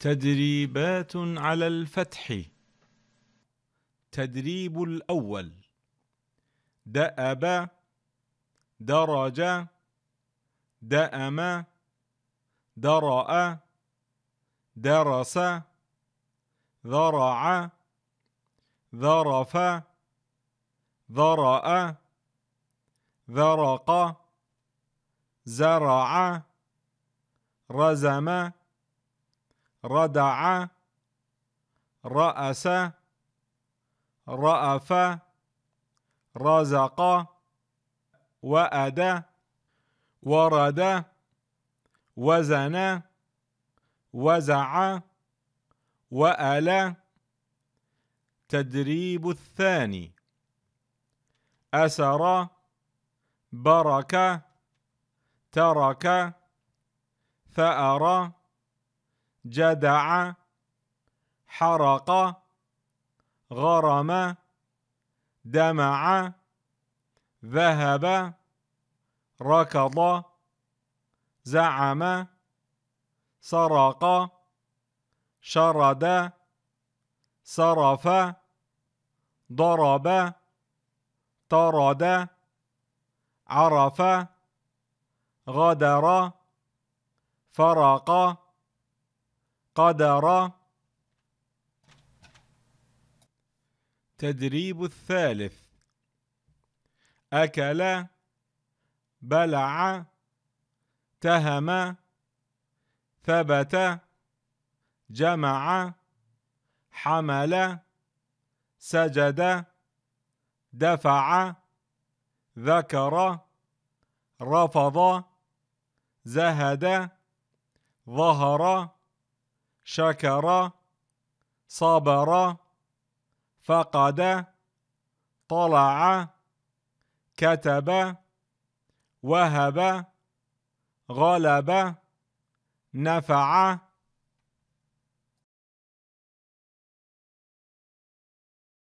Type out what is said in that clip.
تدريبات على الفتح تدريب الأول دأب درج دأم درأ درس ذرع ذرف ذرأ ذرق زرع رزم ردع رأس رأف رزق وأد ورد وزن وزع وألا تدريب الثاني أسر برك ترك ثأر جدع حرق غرم دمع ذهب ركض زعم سرق شرد صرف ضرب طرد عرف غدر فرق قدر تدريب الثالث أكل بلع تهم ثبت جمع حمل سجد دفع ذكر رفض زهد ظهر شكر صبر فقد طلع كتب وهب غلب نفع